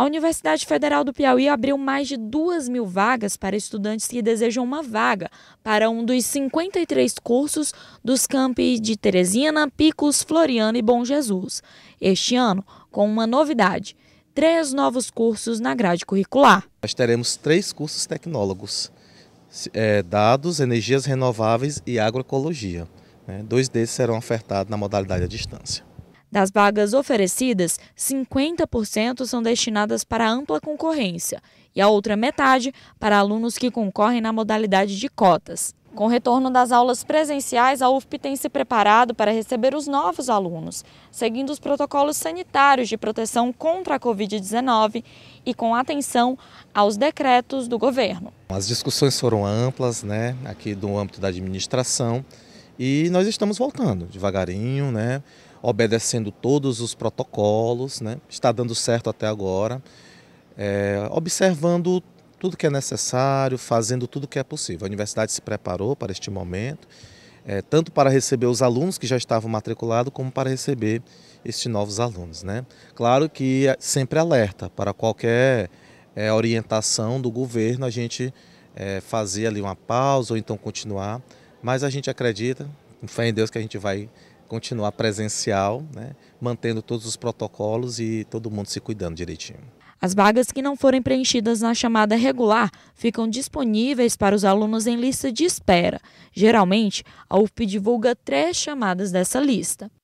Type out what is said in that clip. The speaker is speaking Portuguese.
A Universidade Federal do Piauí abriu mais de 2 mil vagas para estudantes que desejam uma vaga para um dos 53 cursos dos campi de Teresina, Picos, Floriano e Bom Jesus. Este ano, com uma novidade, três novos cursos na grade curricular. Nós teremos três cursos tecnólogos, é, dados, energias renováveis e agroecologia. Né? Dois desses serão ofertados na modalidade à distância. Das vagas oferecidas, 50% são destinadas para ampla concorrência e a outra metade para alunos que concorrem na modalidade de cotas. Com o retorno das aulas presenciais, a UFP tem se preparado para receber os novos alunos, seguindo os protocolos sanitários de proteção contra a Covid-19 e com atenção aos decretos do governo. As discussões foram amplas, né, aqui do âmbito da administração. E nós estamos voltando devagarinho, né? obedecendo todos os protocolos, né? está dando certo até agora, é, observando tudo que é necessário, fazendo tudo que é possível. A universidade se preparou para este momento, é, tanto para receber os alunos que já estavam matriculados, como para receber estes novos alunos. Né? Claro que é sempre alerta para qualquer é, orientação do governo, a gente é, fazer ali uma pausa ou então continuar mas a gente acredita, com fé em Deus, que a gente vai continuar presencial, né, mantendo todos os protocolos e todo mundo se cuidando direitinho. As vagas que não forem preenchidas na chamada regular ficam disponíveis para os alunos em lista de espera. Geralmente, a UFP divulga três chamadas dessa lista.